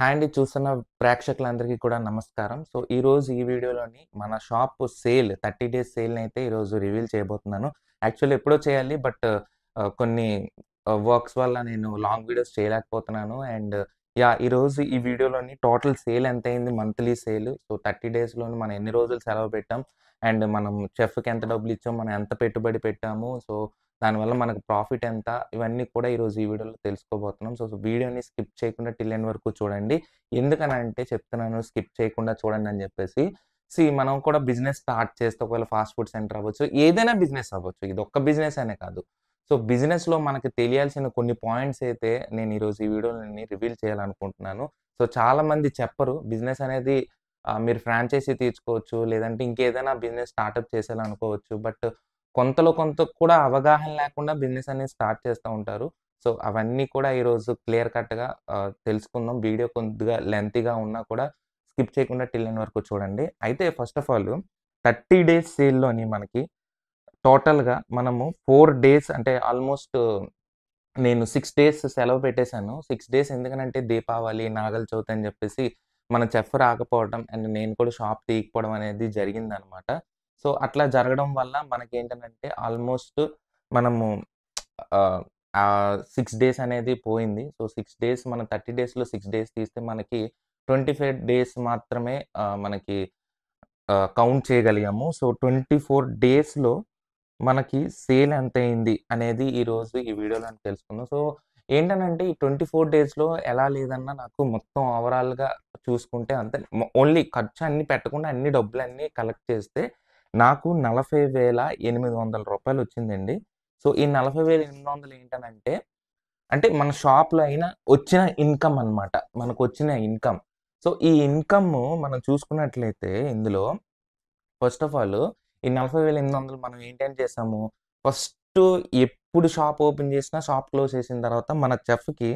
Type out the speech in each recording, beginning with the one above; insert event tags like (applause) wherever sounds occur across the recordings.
hand చూస్తున్న ప్రేక్షకులందరికీ కూడా నమస్కారం సో ఈరోజు ఈ వీడియోలోని మన షాప్ సేల్ థర్టీ డేస్ సేల్ని అయితే ఈరోజు రివీల్ చేయబోతున్నాను యాక్చువల్లీ ఎప్పుడో చేయాలి బట్ కొన్ని వర్క్స్ వల్ల నేను లాంగ్ వీడియోస్ చేయలేకపోతున్నాను అండ్ యా ఈరోజు ఈ వీడియోలోని టోటల్ సేల్ ఎంత అయింది మంత్లీ సేల్ సో థర్టీ డేస్లోని మనం ఎన్ని రోజులు సెలవు పెట్టాం అండ్ మనం చెఫ్కి ఎంత డబ్బులు ఇచ్చాం మనం ఎంత పెట్టుబడి పెట్టాము సో దానివల్ల మనకు ప్రాఫిట్ ఎంత ఇవన్నీ కూడా ఈరోజు ఈ వీడియోలో తెలుసుకోబోతున్నాం సో వీడియోని స్కిప్ చేయకుండా టిల్ ఎన్ వరకు చూడండి ఎందుకనంటే చెప్తున్నాను స్కిప్ చేయకుండా చూడండి అని చెప్పేసి సి మనం కూడా బిజినెస్ స్టార్ట్ చేస్తే ఒకవేళ ఫాస్ట్ ఫుడ్ సెంటర్ అవ్వచ్చు ఏదైనా బిజినెస్ అవ్వచ్చు ఇది ఒక్క బిజినెస్ అనే కాదు సో బిజినెస్లో మనకి తెలియాల్సిన కొన్ని పాయింట్స్ అయితే నేను ఈరోజు ఈ వీడియోని రివీల్ చేయాలనుకుంటున్నాను సో చాలామంది చెప్పరు బిజినెస్ అనేది మీరు ఫ్రాంచైజీ తీర్చుకోవచ్చు లేదంటే ఇంకేదైనా బిజినెస్ స్టార్ట్అప్ చేసేయాలనుకోవచ్చు బట్ కొంతలో కొంత కూడా అవగాహన లేకుండా బిజినెస్ అనేది స్టార్ట్ చేస్తూ ఉంటారు సో అవన్నీ కూడా ఈరోజు క్లియర్ కట్గా తెలుసుకుందాం వీడియో కొద్దిగా లెంతీగా ఉన్నా కూడా స్కిప్ చేయకుండా టిల్ వరకు చూడండి అయితే first of all thirty days సేల్లోని మనకి టోటల్గా మనము ఫోర్ డేస్ అంటే ఆల్మోస్ట్ నేను సిక్స్ డేస్ సెలవు పెట్టేశాను సిక్స్ డేస్ ఎందుకనంటే దీపావళి నాగల చవితి అని చెప్పేసి మన చెఫ్ రాకపోవడం అండ్ నేను కూడా షాప్ తీయకపోవడం అనేది జరిగిందనమాట సో అట్లా జరగడం వల్ల మనకి ఏంటంటే ఆల్మోస్ట్ మనము సిక్స్ డేస్ అనేది పోయింది సో సిక్స్ డేస్ మన థర్టీ డేస్లో సిక్స్ డేస్ తీస్తే మనకి ట్వంటీ ఫైవ్ డేస్ మాత్రమే మనకి కౌంట్ చేయగలిగాము సో ట్వంటీ ఫోర్ డేస్లో మనకి సేల్ ఎంత అయింది అనేది ఈరోజు ఈ వీడియోలో తెలుసుకుందాం సో ఏంటనంటే ఈ ట్వంటీ ఫోర్ డేస్లో ఎలా లేదన్నా నాకు మొత్తం ఓవరాల్గా చూసుకుంటే అంతే ఓన్లీ ఖర్చు అన్ని పెట్టకుండా అన్ని డబ్బులు అన్నీ కలెక్ట్ చేస్తే నాకు నలభై వేల ఎనిమిది వందల రూపాయలు వచ్చిందండి సో ఈ నలభై వేల ఎనిమిది వందలు ఏంటని అంటే మన షాప్లో అయినా వచ్చిన ఇన్కమ్ అనమాట మనకు వచ్చిన ఇన్కమ్ సో ఈ ఇన్కమ్ మనం చూసుకున్నట్లయితే ఇందులో ఫస్ట్ ఆఫ్ ఆల్ ఈ నలభై వేల ఎనిమిది వందలు మనం ఏంటేం చేసాము ఫస్ట్ ఎప్పుడు షాప్ ఓపెన్ చేసినా షాప్ క్లోజ్ చేసిన తర్వాత మన చెఫ్కి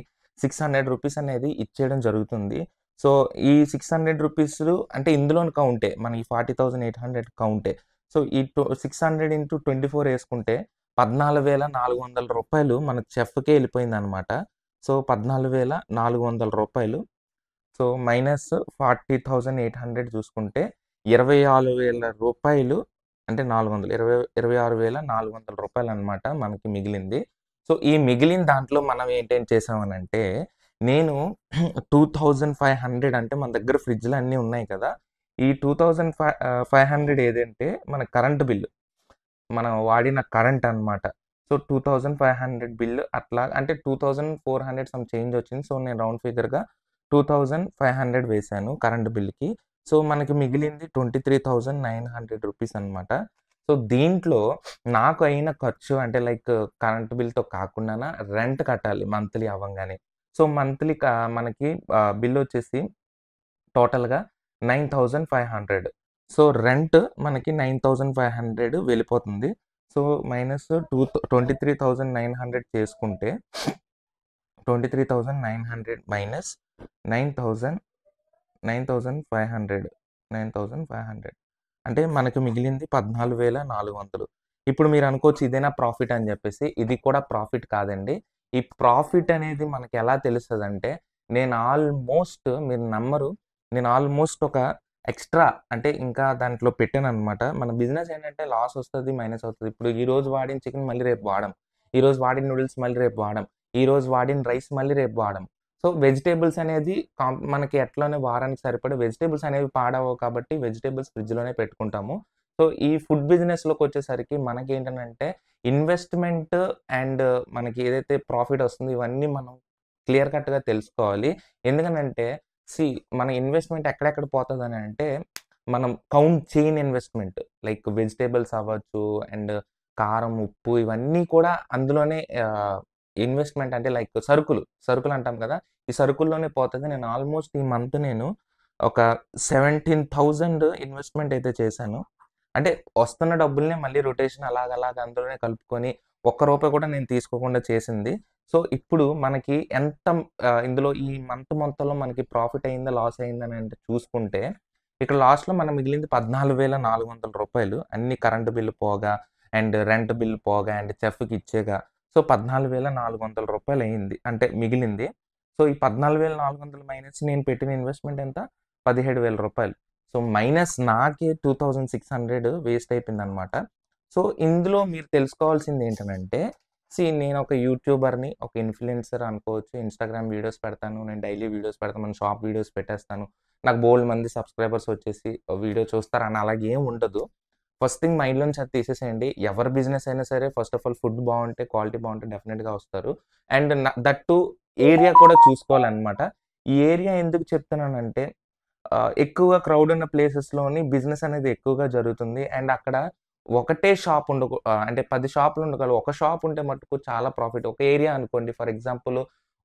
సిక్స్ హండ్రెడ్ రూపీస్ అనేది ఇచ్చేయడం జరుగుతుంది సో ఈ సిక్స్ హండ్రెడ్ రూపీస్ అంటే ఇందులోని కౌంటే మన ఈ ఫార్టీ థౌజండ్ ఎయిట్ హండ్రెడ్ కౌంటే సో ఈ six hundred into twenty four వేసుకుంటే పద్నాలుగు వేల నాలుగు వందల రూపాయలు మన చెఫ్కే వెళ్ళిపోయింది అనమాట సో పద్నాలుగు వేల నాలుగు వందల రూపాయలు so minus forty thousand eight hundred చూసుకుంటే ఇరవై ఆరు వేల రూపాయలు అంటే నాలుగు వందలు ఇరవై ఇరవై ఆరు వేల నాలుగు వందల రూపాయలు అనమాట మనకి మిగిలింది సో ఈ మిగిలిన దాంట్లో మనం ఏంటేం చేసామనంటే నేను (clears throat) టూ థౌజండ్ ఫైవ్ హండ్రెడ్ అంటే మన దగ్గర ఫ్రిడ్జ్లు అన్నీ ఉన్నాయి కదా ఈ two thousand five five hundred ఏదంటే మన కరెంట్ బిల్లు మనం వాడిన కరెంట్ అనమాట so two thousand five hundred bill అట్లా అంటే two thousand four hundred sum change వచ్చింది సో నేను రౌండ్ ఫిగర్గా టూ థౌజండ్ ఫైవ్ హండ్రెడ్ వేశాను కరెంట్ బిల్కి సో మనకి మిగిలింది twenty three thousand nine hundred rupees అనమాట సో దీంట్లో నాకు అయిన ఖర్చు అంటే లైక్ కరెంట్ బిల్తో కాకుండా రెంట్ కట్టాలి మంత్లీ అవ్వగానే సో మంత్లీ మనకి బిల్ వచ్చేసి టోటల్గా nine thousand five hundred so rent మనకి నైన్ థౌజండ్ ఫైవ్ హండ్రెడ్ వెళ్ళిపోతుంది so minus two twenty three thousand nine hundred చేసుకుంటే twenty three thousand nine hundred minus nine thousand nine thousand five hundred nine thousand five hundred అంటే మనకు మిగిలింది పద్నాలుగు వేల నాలుగు వందలు ఇప్పుడు మీరు అనుకోవచ్చు ఇదేనా ప్రాఫిట్ అని చెప్పేసి ఇది కూడా ప్రాఫిట్ కాదండి ఈ ప్రాఫిట్ అనేది మనకి ఎలా తెలుస్తుంది అంటే నేను ఆల్మోస్ట్ మీరు నమ్మరు నేను ఆల్మోస్ట్ ఒక ఎక్స్ట్రా అంటే ఇంకా దాంట్లో పెట్టాను అనమాట మన బిజినెస్ ఏంటంటే లాస్ వస్తుంది మైనస్ అవుతుంది ఇప్పుడు ఈ రోజు వాడిన చికెన్ మళ్ళీ రేపు వాడం ఈ రోజు వాడిన నూడిల్స్ మళ్ళీ రేపు వాడం ఈ రోజు వాడిన రైస్ మళ్ళీ రేపు వాడం సో వెజిటేబుల్స్ అనేది మనకి ఎట్లానే వారానికి సరిపడే వెజిటేబుల్స్ అనేవి పాడవు కాబట్టి వెజిటేబుల్స్ ఫ్రిడ్జ్లోనే పెట్టుకుంటాము సో ఈ ఫుడ్ బిజినెస్లోకి వచ్చేసరికి మనకి ఏంటంటే ఇన్వెస్ట్మెంట్ అండ్ మనకి ఏదైతే ప్రాఫిట్ వస్తుందో ఇవన్నీ మనం క్లియర్ కట్గా తెలుసుకోవాలి ఎందుకనంటే సి మన ఇన్వెస్ట్మెంట్ ఎక్కడెక్కడ పోతుంది అని అంటే మనం count chain investment like vegetables అవ్వచ్చు అండ్ కారం ఉప్పు ఇవన్నీ కూడా అందులోనే ఇన్వెస్ట్మెంట్ అంటే లైక్ సరుకులు సరుకులు అంటాం కదా ఈ సరుకుల్లోనే పోతుంది నేను ఆల్మోస్ట్ ఈ మంత్ నేను ఒక సెవెంటీన్ థౌజండ్ ఇన్వెస్ట్మెంట్ అయితే చేశాను అంటే వస్తున్న డబ్బుల్నే మళ్ళీ రొటేషన్ అలాగలాగ అందులోనే కలుపుకొని ఒక్క రూపాయి కూడా నేను తీసుకోకుండా చేసింది సో ఇప్పుడు మనకి ఎంత ఇందులో ఈ మంత్ మొత్తంలో మనకి ప్రాఫిట్ అయిందా లాస్ అయిందా అని అంటే చూసుకుంటే ఇక్కడ లాస్ట్లో మనం మిగిలింది పద్నాలుగు వేల నాలుగు వందల రూపాయలు అన్ని కరెంటు బిల్లు పోగా అండ్ రెంట్ బిల్లు పోగా అండ్ చెఫ్కి ఇచ్చేగా సో పద్నాలుగు వేల నాలుగు వందల రూపాయలు అయింది అంటే మిగిలింది సో ఈ పద్నాలుగు వేల నాలుగు వందల మైనస్ నేను పెట్టిన ఇన్వెస్ట్మెంట్ ఎంత పదిహేడు వేల రూపాయలు సో మైనస్ నాకే two thousand six hundred waste అయిపోయింది అనమాట సో ఇందులో మీరు తెలుసుకోవాల్సింది ఏంటంటే సి నేను ఒక యూట్యూబర్ని ఒక ఇన్ఫ్లుయెన్సర్ అనుకోవచ్చు ఇన్స్టాగ్రామ్ వీడియోస్ పెడతాను నేను డైలీ వీడియోస్ పెడతాను మన షాప్ వీడియోస్ పెట్టేస్తాను నాకు బోల్డ్ మంది సబ్స్క్రైబర్స్ వచ్చేసి వీడియో చూస్తారు అని అలాగే ఏం ఉండదు ఫస్ట్ థింగ్ మైండ్లో నుంచి అది తీసేసేయండి ఎవరి బిజినెస్ అయినా సరే ఫస్ట్ ఆఫ్ ఆల్ ఫుడ్ బాగుంటే క్వాలిటీ బాగుంటే డెఫినెట్గా వస్తారు అండ్ దట్టు ఏరియా కూడా చూసుకోవాలన్నమాట ఈ ఏరియా ఎందుకు చెప్తున్నానంటే ఎక్కువగా క్రౌడ్ ఉన్న ప్లేసెస్లోని బిజినెస్ అనేది ఎక్కువగా జరుగుతుంది అండ్ అక్కడ ఒకటే షాప్ ఉండ అంటే పది షాపులు ఉండగలవు ఒక షాప్ ఉంటే మటుకు చాలా ప్రాఫిట్ ఒక ఏరియా అనుకోండి ఫర్ ఎగ్జాంపుల్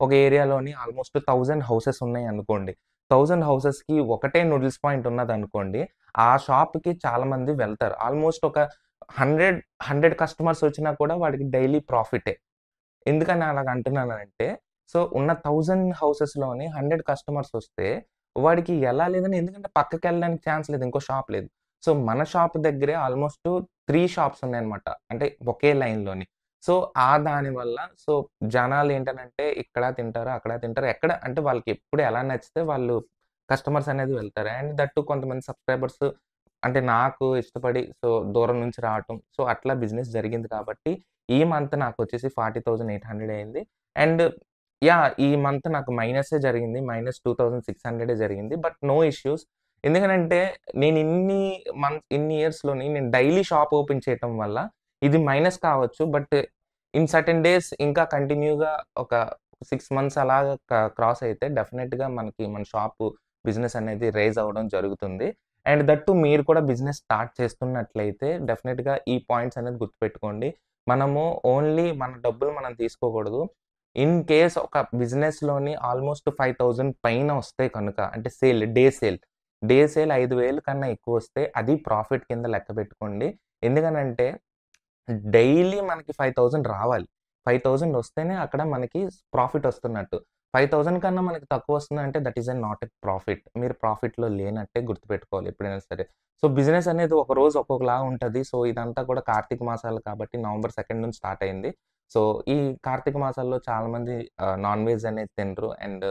ఒక ఏరియాలోని ఆల్మోస్ట్ థౌజండ్ హౌసెస్ ఉన్నాయి అనుకోండి థౌజండ్ హౌసెస్కి ఒకటే నూడిల్స్ పాయింట్ ఉన్నది అనుకోండి ఆ షాప్కి చాలామంది వెళ్తారు ఆల్మోస్ట్ ఒక హండ్రెడ్ హండ్రెడ్ కస్టమర్స్ వచ్చినా కూడా వాడికి డైలీ ప్రాఫిటే ఎందుకని అలాగ అంటున్నానంటే సో ఉన్న థౌజండ్ హౌసెస్లోని హండ్రెడ్ కస్టమర్స్ వస్తే వాడికి ఎలా లేదని ఎందుకంటే పక్కకి వెళ్ళడానికి ఛాన్స్ లేదు ఇంకో షాప్ లేదు సో మన షాప్ దగ్గరే ఆల్మోస్ట్ త్రీ షాప్స్ ఉన్నాయన్నమాట అంటే ఒకే లైన్లోని సో ఆ దాని వల్ల సో జనాలు అంటే ఇక్కడ తింటారు అక్కడ తింటారు ఎక్కడ అంటే వాళ్ళకి ఎప్పుడు ఎలా నచ్చితే వాళ్ళు కస్టమర్స్ అనేది వెళ్తారు అండ్ దట్టు కొంతమంది సబ్స్క్రైబర్స్ అంటే నాకు ఇష్టపడి సో దూరం నుంచి రావటం సో అట్లా బిజినెస్ జరిగింది కాబట్టి ఈ మంత్ నాకు వచ్చేసి ఫార్టీ థౌజండ్ ఎయిట్ హండ్రెడ్ అయింది అండ్ యా ఈ మంత్ నాకు మైనసే జరిగింది మైనస్ టూ థౌజండ్ సిక్స్ హండ్రెడే జరిగింది బట్ నో ఇష్యూస్ ఎందుకంటే నేను ఇన్ని మంత్ ఇన్ని ఇయర్స్లోని నేను డైలీ షాప్ ఓపెన్ చేయటం వల్ల ఇది మైనస్ కావచ్చు బట్ ఇన్ సర్టెన్ డేస్ ఇంకా కంటిన్యూగా ఒక సిక్స్ మంత్స్ అలాగా క్రాస్ అయితే డెఫినెట్గా మనకి మన షాప్ బిజినెస్ అనేది రేజ్ అవ్వడం జరుగుతుంది అండ్ దట్టు మీరు కూడా బిజినెస్ స్టార్ట్ చేస్తున్నట్లయితే డెఫినెట్గా ఈ పాయింట్స్ అనేది గుర్తుపెట్టుకోండి మనము ఓన్లీ మన డబ్బులు మనం తీసుకోకూడదు ఇన్ కేస్ ఒక బిజినెస్లోని ఆల్మోస్ట్ ఫైవ్ థౌజండ్ పైన వస్తే కనుక అంటే sale day sale day sale ఐదు వేలు కన్నా ఎక్కువ వస్తే అది ప్రాఫిట్ కింద లెక్క పెట్టుకోండి ఎందుకనంటే డైలీ మనకి ఫైవ్ థౌజండ్ రావాలి ఫైవ్ థౌజండ్ వస్తేనే అక్కడ మనకి ప్రాఫిట్ వస్తున్నట్టు ఫైవ్ థౌజండ్ కన్నా మనకి తక్కువ వస్తుందంటే that is a not a profit మీరు ప్రాఫిట్లో లేనట్టే గుర్తుపెట్టుకోవాలి ఎప్పుడైనా సరే సో బిజినెస్ అనేది ఒక రోజు ఒక్కొక్కలా ఉంటుంది సో ఇదంతా కూడా కార్తీక మాసాలు కాబట్టి నవంబర్ సెకండ్ నుంచి స్టార్ట్ అయింది సో ఈ కార్తీక మాసాల్లో చాలామంది నాన్ వెజ్ అనేది తినరు అండ్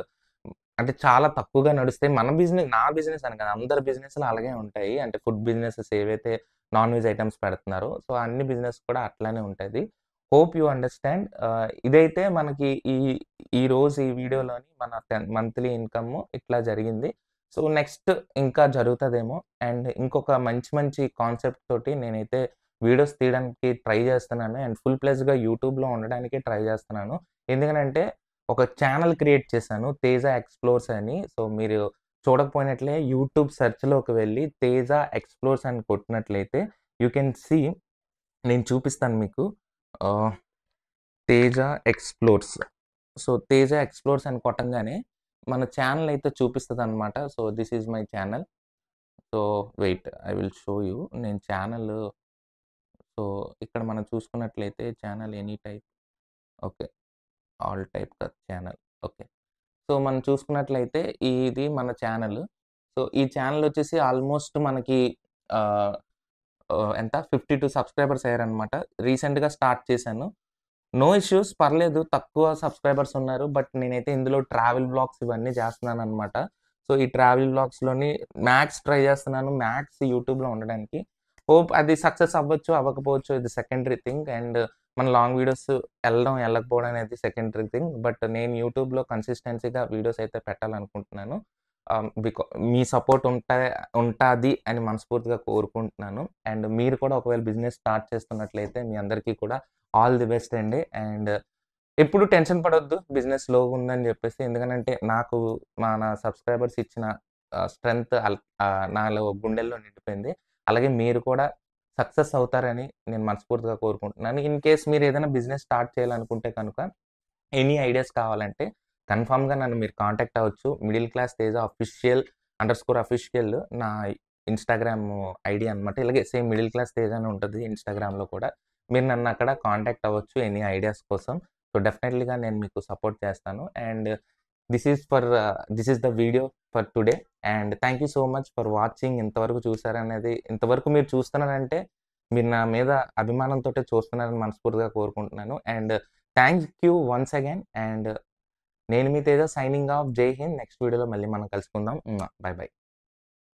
అంటే చాలా తక్కువగా నడుస్తాయి మన బిజినెస్ నా బిజినెస్ అని కదా అందరి బిజినెస్లు అలాగే ఉంటాయి అంటే ఫుడ్ బిజినెసెస్ ఏవైతే నాన్ వెజ్ ఐటమ్స్ పెడుతున్నారో సో అన్ని బిజినెస్ కూడా అట్లానే ఉంటుంది హోప్ యు అండర్స్టాండ్ ఇదైతే మనకి ఈ ఈ రోజు ఈ వీడియోలోని మన మంత్లీ ఇన్కమ్ ఇట్లా జరిగింది సో నెక్స్ట్ ఇంకా జరుగుతుందేమో అండ్ ఇంకొక మంచి మంచి కాన్సెప్ట్ తోటి నేనైతే వీడియోస్ తీయడానికి ట్రై చేస్తున్నాను అండ్ ఫుల్ ప్లేస్గా యూట్యూబ్లో ఉండడానికి ట్రై చేస్తున్నాను ఎందుకంటే ఒక ఛానల్ క్రియేట్ చేశాను తేజ ఎక్స్ప్లోర్స్ అని సో మీరు చూడకపోయినట్లే యూట్యూబ్ సెర్చ్లోకి వెళ్ళి తేజ ఎక్స్ప్లోర్స్ అని కొట్టినట్లయితే యూ కెన్ సీ నేను చూపిస్తాను మీకు Teja explores so Teja explores అని కొట్టంగానే మన ఛానల్ అయితే చూపిస్తుంది అనమాట so this is my channel so wait I will show you నేను ఛానల్ సో ఇక్కడ మనం చూసుకున్నట్లయితే channel any type okay all type of channel okay so మనం చూసుకున్నట్లయితే ఇది మన ఛానల్ సో ఈ ఛానల్ వచ్చేసి ఆల్మోస్ట్ మనకి ఎంత ఫిఫ్టీ టూ సబ్స్క్రైబర్స్ అయ్యారనమాట రీసెంట్గా స్టార్ట్ చేశాను నో ఇష్యూస్ పర్లేదు తక్కువ సబ్స్క్రైబర్స్ ఉన్నారు బట్ నేనైతే ఇందులో ట్రావెల్ బ్లాగ్స్ ఇవన్నీ చేస్తున్నాను అనమాట సో ఈ ట్రావెల్ బ్లాగ్స్లోని మ్యాథ్స్ ట్రై చేస్తున్నాను మ్యాథ్స్ యూట్యూబ్లో ఉండడానికి హోప్ అది సక్సెస్ అవ్వచ్చు అవ్వకపోవచ్చు ఇది సెకండరీ థింగ్ అండ్ మన లాంగ్ వీడియోస్ వెళ్ళడం వెళ్ళకపోవడం అనేది సెకండరీ థింగ్ బట్ నేను యూట్యూబ్లో కన్సిస్టెన్సీగా వీడియోస్ అయితే పెట్టాలనుకుంటున్నాను బికా మీ సపోర్ట్ ఉంటా ఉంటుంది అని మనస్ఫూర్తిగా కోరుకుంటున్నాను అండ్ మీరు కూడా ఒకవేళ బిజినెస్ స్టార్ట్ చేస్తున్నట్లయితే మీ అందరికీ కూడా ఆల్ ది బెస్ట్ అండి అండ్ ఎప్పుడు టెన్షన్ పడొద్దు బిజినెస్ లో ఉందని చెప్పేసి ఎందుకంటే నాకు నా సబ్స్క్రైబర్స్ ఇచ్చిన స్ట్రెంగ్త్ నాలో గుండెల్లో నిండిపోయింది అలాగే మీరు కూడా సక్సెస్ అవుతారని నేను మనస్ఫూర్తిగా కోరుకుంటున్నాను ఇన్ కేస్ మీరు ఏదైనా బిజినెస్ స్టార్ట్ చేయాలనుకుంటే కనుక ఎనీ ఐడియాస్ కావాలంటే కన్ఫామ్గా నన్ను మీరు కాంటాక్ట్ అవ్వచ్చు middle class Teja official under score official నా ఇన్స్టాగ్రామ్ ఐడి అనమాట ఇలాగే సేమ్ మిడిల్ క్లాస్ తేజ అని ఉంటుంది ఇన్స్టాగ్రామ్లో కూడా మీరు నన్ను అక్కడ కాంటాక్ట్ అవ్వచ్చు ఎనీ ఐడియాస్ కోసం సో డెఫినెట్లీగా నేను మీకు సపోర్ట్ చేస్తాను and this is for this is the video for today and thank you so much for watching ఇంతవరకు చూసారనేది ఇంతవరకు మీరు చూస్తున్నారంటే మీరు నా మీద అభిమానంతో చూస్తున్నారని మనస్ఫూర్తిగా కోరుకుంటున్నాను and thank you once again and నేను మీ తేజ సైనింగ్ ఆఫ్ జై హింద్ నెక్స్ట్ వీడియోలో మళ్ళీ మనం కలుసుకుందాం బాయ్ బాయ్